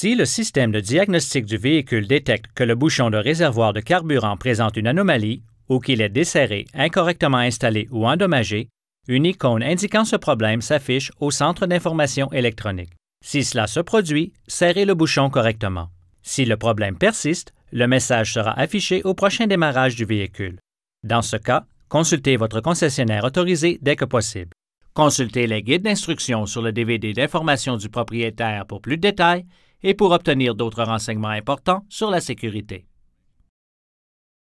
Si le système de diagnostic du véhicule détecte que le bouchon de réservoir de carburant présente une anomalie ou qu'il est desserré, incorrectement installé ou endommagé, une icône indiquant ce problème s'affiche au centre d'information électronique. Si cela se produit, serrez le bouchon correctement. Si le problème persiste, le message sera affiché au prochain démarrage du véhicule. Dans ce cas, consultez votre concessionnaire autorisé dès que possible. Consultez les guides d'instruction sur le DVD d'information du propriétaire pour plus de détails et pour obtenir d'autres renseignements importants sur la sécurité.